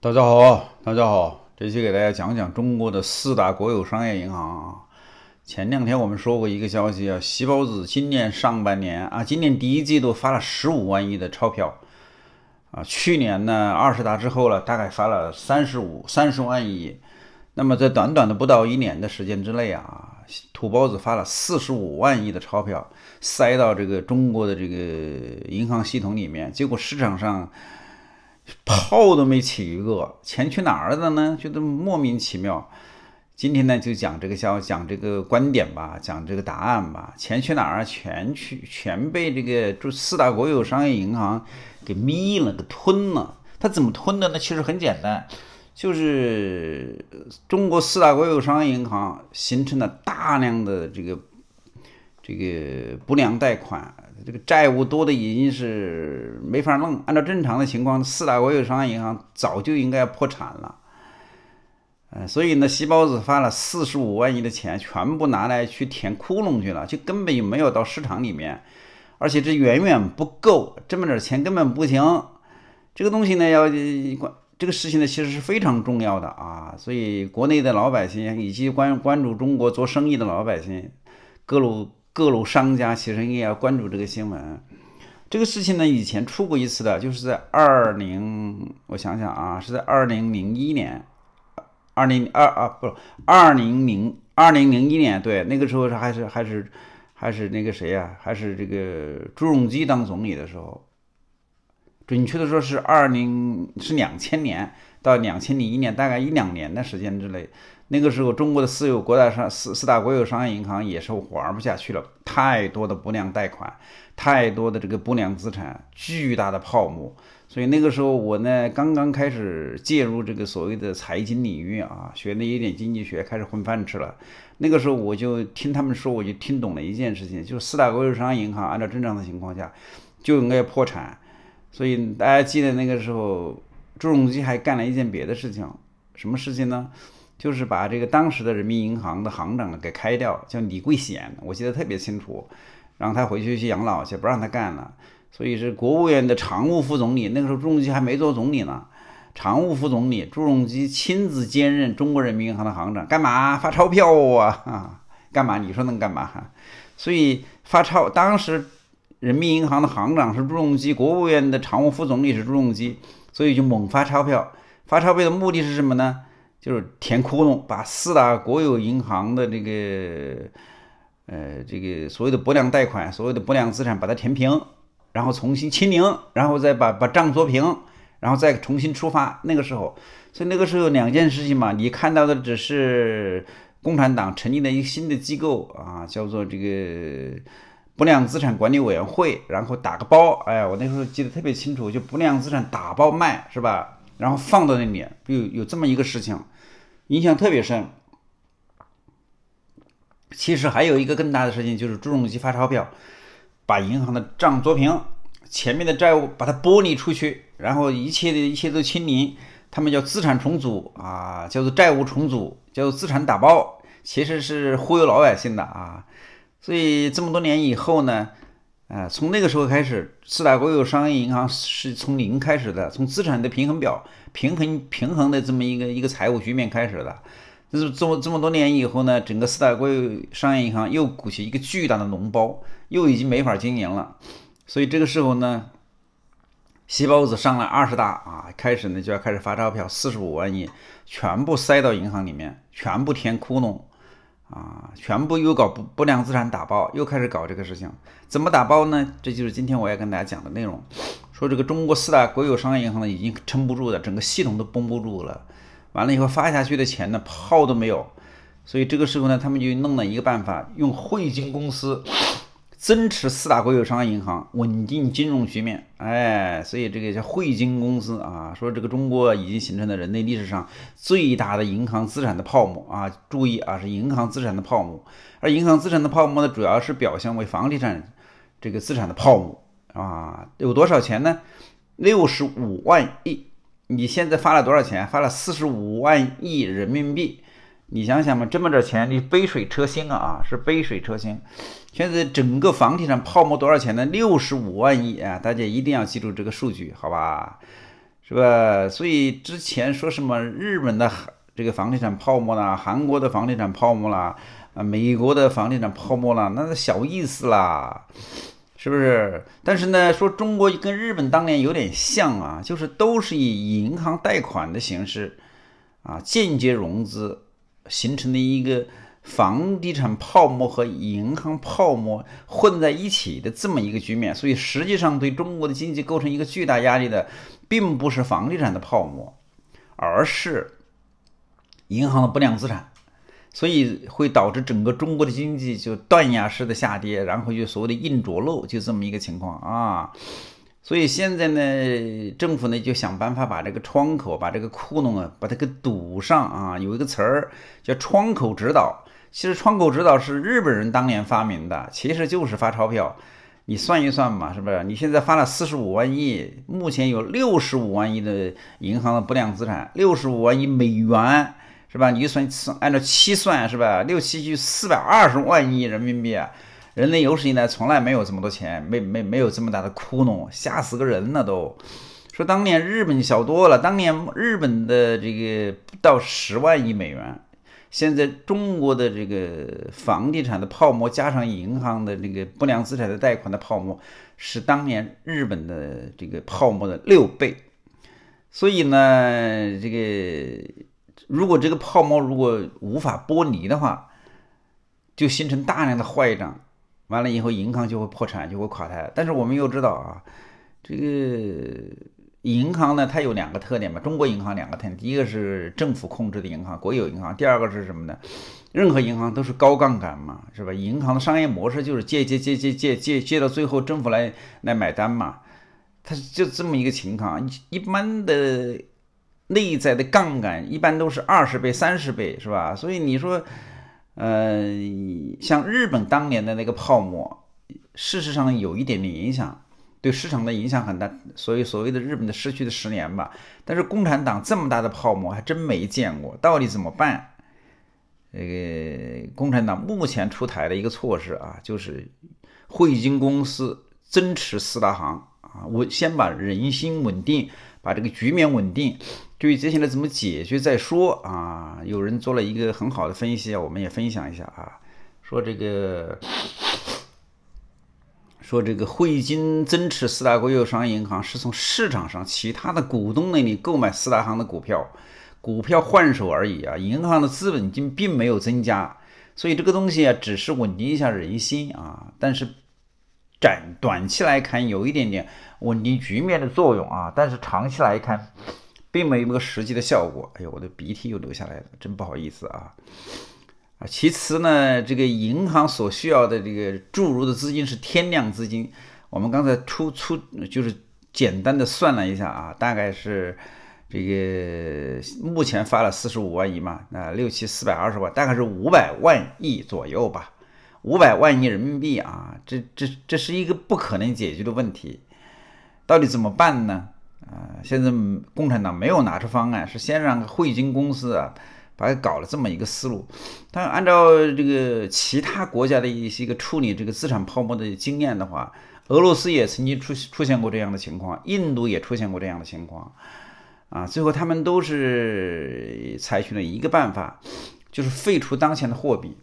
大家好，大家好，这期给大家讲讲中国的四大国有商业银行啊。前两天我们说过一个消息啊，西包子今年上半年啊，今年第一季度发了十五万亿的钞票啊，去年呢二十大之后了，大概发了三十五三十万亿，那么在短短的不到一年的时间之内啊，土包子发了四十五万亿的钞票塞到这个中国的这个银行系统里面，结果市场上。泡都没起一个，钱去哪儿了呢？觉得莫名其妙。今天呢，就讲这个消，讲这个观点吧，讲这个答案吧。钱去哪儿？全去，全被这个这四大国有商业银行给眯了，给吞了。他怎么吞的呢？其实很简单，就是中国四大国有商业银行形成了大量的这个这个不良贷款。这个债务多的已经是没法弄，按照正常的情况，四大国有商业银行早就应该破产了，嗯，所以呢，西包子发了四十五万亿的钱，全部拿来去填窟窿去了，就根本就没有到市场里面，而且这远远不够，这么点钱根本不行。这个东西呢，要关这个事情呢，其实是非常重要的啊，所以国内的老百姓以及关关注中国做生意的老百姓，各路。各路商家其实也要关注这个新闻，这个事情呢，以前出过一次的，就是在二零，我想想啊，是在二零零一年，二零二啊，不，二零零二零零一年，对，那个时候是还是还是还是那个谁呀，还是这个朱镕基当总理的时候，准确的说是二零是两千年到两千零一年，大概一两年的时间之内。那个时候，中国的私有国大商四四大国有商业银行也是玩不下去了，太多的不良贷款，太多的这个不良资产，巨大的泡沫。所以那个时候，我呢刚刚开始介入这个所谓的财经领域啊，学了一点经济学，开始混饭吃了。那个时候，我就听他们说，我就听懂了一件事情，就是四大国有商业银行按照正常的情况下就应该破产。所以大家记得那个时候，朱镕基还干了一件别的事情，什么事情呢？就是把这个当时的人民银行的行长呢给开掉，叫李贵显，我记得特别清楚，让他回去去养老去，不让他干了。所以是国务院的常务副总理，那个时候朱镕基还没做总理呢，常务副总理朱镕基亲自兼任中国人民银行的行长，干嘛发钞票啊？啊，干嘛？你说能干嘛？所以发钞，当时人民银行的行长是朱镕基，国务院的常务副总理是朱镕基，所以就猛发钞票。发钞票的目的是什么呢？就是填窟窿，把四大国有银行的这个，呃，这个所谓的不良贷款、所有的不良资产，把它填平，然后重新清零，然后再把把账做平，然后再重新出发。那个时候，所以那个时候两件事情嘛，你看到的只是共产党成立了一个新的机构啊，叫做这个不良资产管理委员会，然后打个包，哎呀，我那时候记得特别清楚，就不良资产打包卖是吧？然后放到那里，有有这么一个事情。印象特别深。其实还有一个更大的事情，就是朱镕基发钞票，把银行的账做平，前面的债务把它剥离出去，然后一切的一切都清零。他们叫资产重组啊，叫做债务重组，叫做资产打包，其实是忽悠老百姓的啊。所以这么多年以后呢？啊，从那个时候开始，四大国有商业银行是从零开始的，从资产的平衡表平衡平衡的这么一个一个财务局面开始的。就是这么这么多年以后呢，整个四大国有商业银行又鼓起一个巨大的脓包，又已经没法经营了。所以这个时候呢，细胞子上了二十大啊，开始呢就要开始发钞票，四十五万亿，全部塞到银行里面，全部填窟窿。啊，全部又搞不不良资产打包，又开始搞这个事情，怎么打包呢？这就是今天我要跟大家讲的内容。说这个中国四大国有商业银行呢，已经撑不住了，整个系统都绷不住了。完了以后发下去的钱呢，泡都没有。所以这个时候呢，他们就弄了一个办法，用汇金公司。增持四大国有商业银行，稳定金融局面。哎，所以这个叫汇金公司啊，说这个中国已经形成了人类历史上最大的银行资产的泡沫啊！注意啊，是银行资产的泡沫，而银行资产的泡沫呢，主要是表现为房地产这个资产的泡沫啊。有多少钱呢？六十五万亿。你现在发了多少钱？发了四十五万亿人民币。你想想嘛，这么点钱，你杯水车薪啊啊，是杯水车薪。现在整个房地产泡沫多少钱呢？六十五万亿啊！大家一定要记住这个数据，好吧？是吧？所以之前说什么日本的这个房地产泡沫啦，韩国的房地产泡沫啦，啊，美国的房地产泡沫啦，那是小意思啦，是不是？但是呢，说中国跟日本当年有点像啊，就是都是以银行贷款的形式啊，间接融资。形成的一个房地产泡沫和银行泡沫混在一起的这么一个局面，所以实际上对中国的经济构成一个巨大压力的，并不是房地产的泡沫，而是银行的不良资产，所以会导致整个中国的经济就断崖式的下跌，然后就所谓的硬着陆，就这么一个情况啊。所以现在呢，政府呢就想办法把这个窗口、把这个窟窿啊，把它给堵上啊。有一个词儿叫“窗口指导”，其实“窗口指导”是日本人当年发明的，其实就是发钞票。你算一算嘛，是不是？你现在发了四十五万亿，目前有六十五万亿的银行的不良资产，六十五万亿美元是吧？你算算，按照七算是吧？六七就四百二十万亿人民币。人类有史以来从来没有这么多钱，没没没有这么大的窟窿，吓死个人了都。说当年日本小多了，当年日本的这个不到十万亿美元，现在中国的这个房地产的泡沫加上银行的这个不良资产的贷款的泡沫，是当年日本的这个泡沫的六倍。所以呢，这个如果这个泡沫如果无法剥离的话，就形成大量的坏账。完了以后，银行就会破产，就会垮台。但是我们又知道啊，这个银行呢，它有两个特点嘛。中国银行两个特点，第一个是政府控制的银行，国有银行；第二个是什么呢？任何银行都是高杠杆嘛，是吧？银行的商业模式就是借借借借借借借，到最后政府来来买单嘛。它就这么一个情况，一般的内在的杠杆一般都是二十倍、三十倍，是吧？所以你说。呃，像日本当年的那个泡沫，事实上有一点点影响，对市场的影响很大，所以所谓的日本的失去的十年吧。但是共产党这么大的泡沫还真没见过，到底怎么办？个共产党目前出台的一个措施啊，就是汇金公司增持四大行啊，稳先把人心稳定。把这个局面稳定，至于接下来怎么解决再说啊。有人做了一个很好的分析啊，我们也分享一下啊。说这个，说这个汇金增持四大国有商业银行是从市场上其他的股东那里购买四大行的股票，股票换手而已啊。银行的资本金并没有增加，所以这个东西啊，只是稳定一下人心啊。但是。短短期来看，有一点点稳定局面的作用啊，但是长期来看，并没有个实际的效果。哎呦，我的鼻涕又流下来了，真不好意思啊。啊，其次呢，这个银行所需要的这个注入的资金是天量资金，我们刚才粗粗就是简单的算了一下啊，大概是这个目前发了四十五万亿嘛，那六七四百二十万大概是五百万亿左右吧。五百万亿人民币啊，这这这是一个不可能解决的问题，到底怎么办呢？啊，现在共产党没有拿出方案，是先让汇金公司啊，把它搞了这么一个思路。但按照这个其他国家的一些个处理这个资产泡沫的经验的话，俄罗斯也曾经出出现过这样的情况，印度也出现过这样的情况，啊，最后他们都是采取了一个办法，就是废除当前的货币。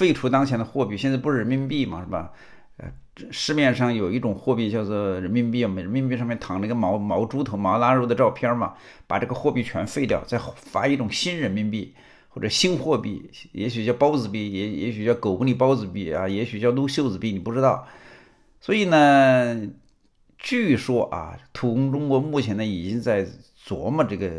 废除当前的货币，现在不是人民币嘛，是吧？呃，市面上有一种货币叫做人民币，美人民币上面躺了一个毛毛猪头、毛腊肉的照片嘛。把这个货币全废掉，再发一种新人民币或者新货币，也许叫包子币，也也许叫狗不理包子币啊，也许叫撸袖子币，你不知道。所以呢，据说啊，土工中国目前呢已经在琢磨这个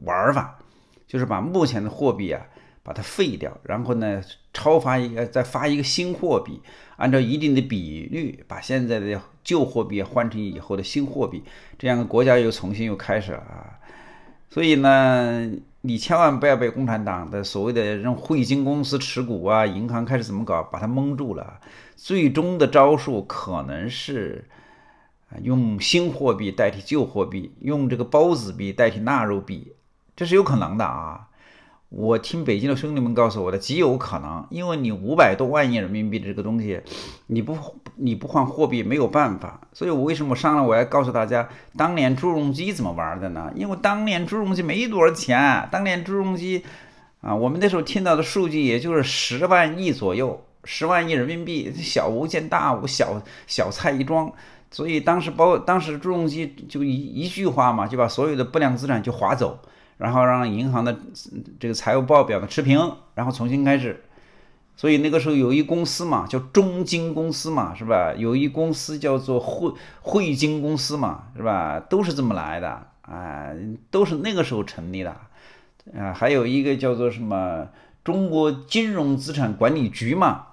玩法，就是把目前的货币啊。把它废掉，然后呢，超发一个，再发一个新货币，按照一定的比率，把现在的旧货币换成以后的新货币，这样国家又重新又开始了啊。所以呢，你千万不要被共产党的所谓的让汇金公司持股啊，银行开始怎么搞，把它蒙住了。最终的招数可能是用新货币代替旧货币，用这个包子币代替纳肉币，这是有可能的啊。我听北京的兄弟们告诉我的，极有可能，因为你五百多万亿人民币的这个东西，你不你不换货币没有办法，所以我为什么上来我要告诉大家，当年朱镕基怎么玩的呢？因为当年朱镕基没多少钱，当年朱镕基啊，我们那时候听到的数据也就是十万亿左右，十万亿人民币，小巫见大巫，小小菜一桩，所以当时包当时朱镕基就一一句话嘛，就把所有的不良资产就划走。然后让银行的这个财务报表的持平，然后重新开始。所以那个时候有一公司嘛，叫中金公司嘛，是吧？有一公司叫做汇汇金公司嘛，是吧？都是这么来的啊，都是那个时候成立的啊。还有一个叫做什么中国金融资产管理局嘛，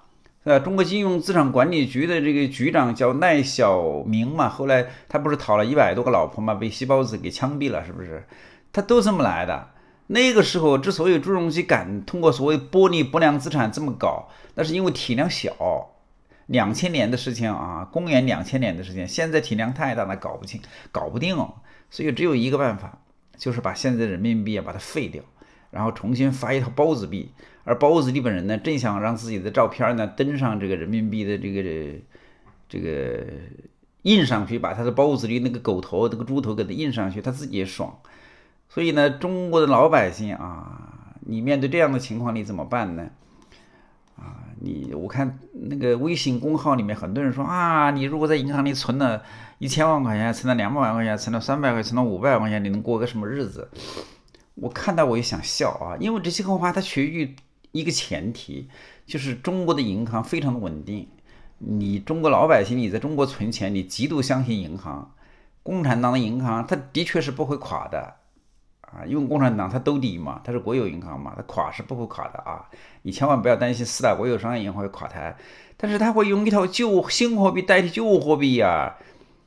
呃，中国金融资产管理局的这个局长叫赖小明嘛，后来他不是讨了一百多个老婆嘛，被细胞子给枪毙了，是不是？他都这么来的。那个时候之所以朱镕基敢通过所谓剥离不良资产这么搞，那是因为体量小，两千年的事情啊，公元两千年的事情。现在体量太大，了，搞不清，搞不定哦。所以只有一个办法，就是把现在的人民币啊把它废掉，然后重新发一套包子币。而包子币本人呢，正想让自己的照片呢登上这个人民币的这个这个印上去，把他的包子币那个狗头、那个猪头给他印上去，他自己也爽。所以呢，中国的老百姓啊，你面对这样的情况，你怎么办呢？啊，你我看那个微信公号里面很多人说啊，你如果在银行里存了一千万块钱，存了两百万块钱，存了三百块，存了五百万块钱，你能过个什么日子？我看到我也想笑啊，因为这些话它取决于一个前提，就是中国的银行非常的稳定，你中国老百姓你在中国存钱，你极度相信银行，共产党的银行，它的确是不会垮的。啊，因为共产党他兜底嘛，他是国有银行嘛，他垮是不会垮的啊！你千万不要担心四大国有商业银行会垮台，但是他会用一套旧新货币代替旧货币呀，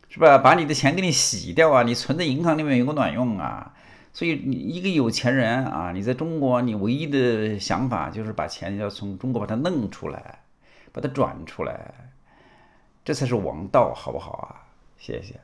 是吧？把你的钱给你洗掉啊！你存在银行里面有个卵用啊！所以你一个有钱人啊，你在中国，你唯一的想法就是把钱要从中国把它弄出来，把它转出来，这才是王道，好不好啊？谢谢。